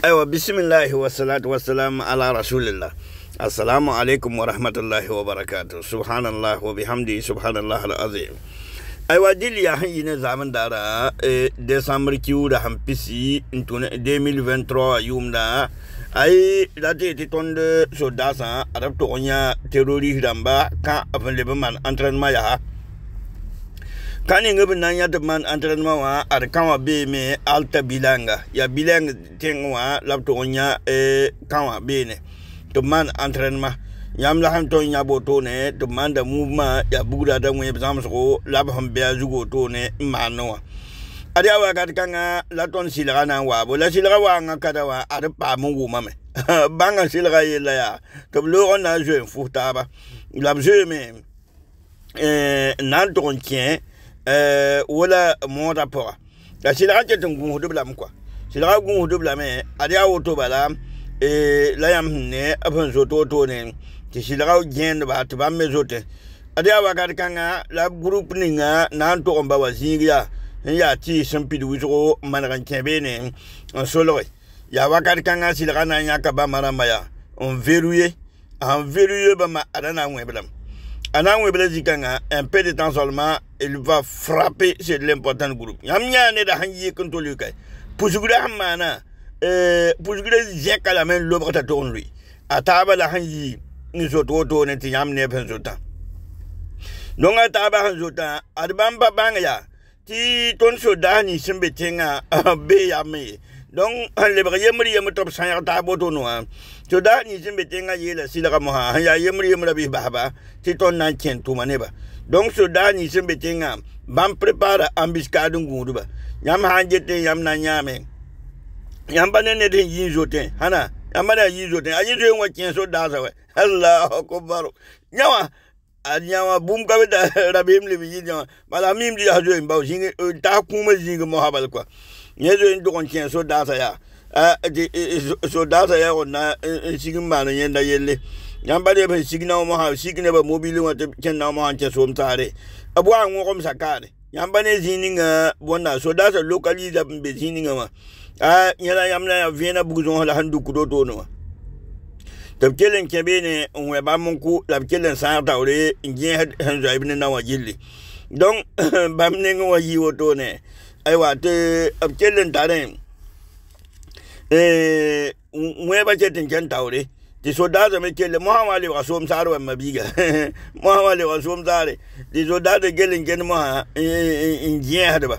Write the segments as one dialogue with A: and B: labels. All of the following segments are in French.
A: ايوه بسم الله والصلاه والسلام على رسول الله السلام عليكم ورحمه الله وبركاته سبحان الله وبحمده سبحان الله العظيم ايوا ديل يا هين زمان دارا إيه، ديسمبر كيو دا هم بيسي 2023 يوم دا ay lati ti tonde so عرب adapto onya terroriste damba ka afan lebeman entraînement ya kani ngi bin nanya man antren ma wa ar kawa be me alta bilanga ya bilang teng wa lab to nya e eh, kawa be ne to man antren ma yam la ham to nya bo to ne to man da muma ya bugura da ngwe bzam so ko lab ham be ju go to ne ma no wa ari awa ga ta kanga la ton silga wa bo la silga wa nga ka da wa ar pa mu wu ma me banga silga ye la ya to lo ona je fu ta ba la je me eh nan ton tien Eh, wala moda pora la silga tɛ tun gũusd b lame kɔa silga gũusd b lame ad yaa woto bala e, la yãmb sẽn ne b sẽn zoto wotone tɩ silga gẽendba tɩ bãmb me zote ad yaa wakat la group grup ninga na n tog n ba wa zĩig yaa n yaa tɩɩ sẽn ya wɩsgo n maneg n n'ya beene n solge yaa wakat kãngã silga na n yãka bãmba rãmba yaa n veruye n veruye pe de temps seulement il va frapper c'est l'important groupe ne da hanji kontolu kay pusuguda mana euh pusuguda jekala men lobota ton lui ataba la hanji ni zoto to ne ti yamne pen zota donc ataba han zota banga ya ti ton so dani simbe tenga ah, be yamme donc lebra yemri yem top sa ya ta boto no to dani tenga yela sila mo ha hein, ya yemri yemra bi ba ti ton na chen tu maneba Don sudah ni sembe tengam. Bam prepara ambis kadung guru ba. Yam hanje te yam na nyame. Yam bane ne de yizo te. Hana. Yam bane yizo te. Aji zo yong wachin so da sawe. Allah akbar. Nyawa. Nyawa bum ka beta rabim le biji nyawa. Mala mim di eh, ha zo yin ba. Singe ta kuma zinge mohabal kwa. Nye zo yin do kon chen so da sa ya. Ah, soldata yago na sigin mana e yenda yelle yan bade be sigina mo ha sigi sigina ba mobili wata kenna mo han ce som tare abu an wo kom sakare yan bane zininga bonda soldata locally da be zininga ma a yana yamna ya vena bugzon la handu kudo to no tabkelen kebe ne nwe ba mun ku labkelen sa taure ngi han zo ibn na wajilli don bamne ngi yi woto ne aiwa te abkelen tare Eh, mweba che tin chen tauri di so da me kele mohama le wa som saru ma biga mohama le wa som saru di so da de gele ngene moha in jien hadaba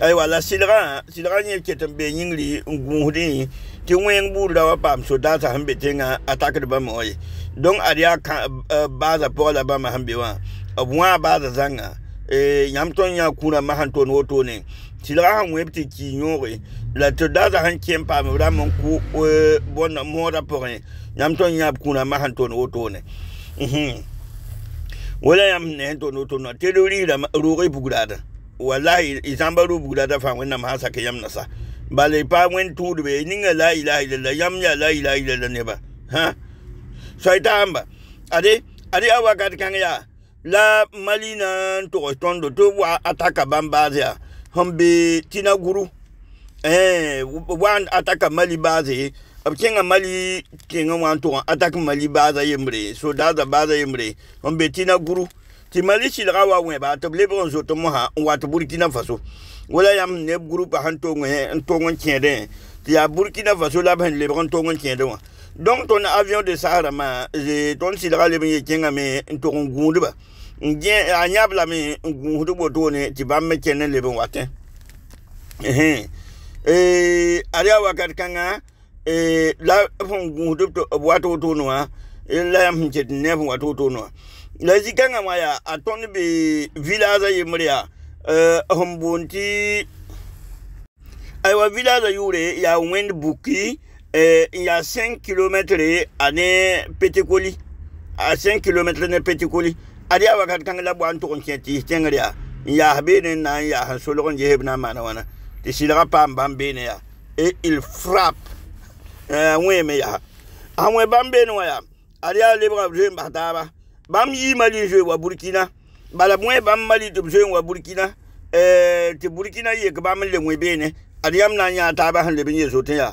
A: ay wala silra silra ni ke tem be ngli ngudi ti wen bu da wa pam so da ta hambe tinga atake de ba moyi don ariya ka eh, ba za pola ba ma hambe wa abuwa ba za zanga yamton ya kuna mahanton woto ne tila han webti ki nyore la to daza han kien pa mura mon ku bon mora pore yamton ya kuna mahanton woto ne mhm wala yam ne to noto na teduri da ruri bugrada wallahi izamba ru bugrada fa wenna ma sa ke yam na sa bale pa wen tu de be ninga la ilaha illallah yam ya la ilaha illallah ne ba ha shaitan ba ade ade awaka kan ya la mali na tɔgɔ tɔn do to wa ataka bambaze ya hɔn be tina guru ɛɛ eh, ataka mali baase b kẽngã mali kẽngã wã n tʋg atak mali baaza yembre sodaza baaza yembre n be tɩ guru tɩ mali sɩlga wa wẽba tɩ b lebg n zot mosã n wa tɩ burkina faso wala yãmb neb group sãn tog eh, n kẽedẽ tɩ yaa burkina faso la b sẽn lebg n tog n kẽedẽ wã donc ton avion de sahara ma ton sidra le mi kenga me ntoron gundu ba nje anyabla mi gundu bo tone ti ba me kenen le bon watin eh eh eh ari awa kat kanga eh la fon gundu to boato to no ha il la yam chet nef wato to no la ji kanga ma ya atoni bi village ye mriya eh hombonti aiwa village yure ya wind bookie Eh, il y a 5 km ah, à petit colis. À 5 km ne petit colis. adia la à ya. ya ya. Et il frappe. Eh, il ah, ouais mais ya. Ah ouais wa ya. a libra je mbataba. Bam yi mali je wa Burkina. Bala bam mali to je wa Burkina. Eh, Burkina ye le hein. taba han le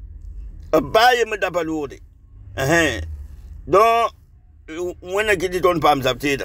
A: A baye mwen tapal wote. Don, mwen a e giditon pa msa ptid.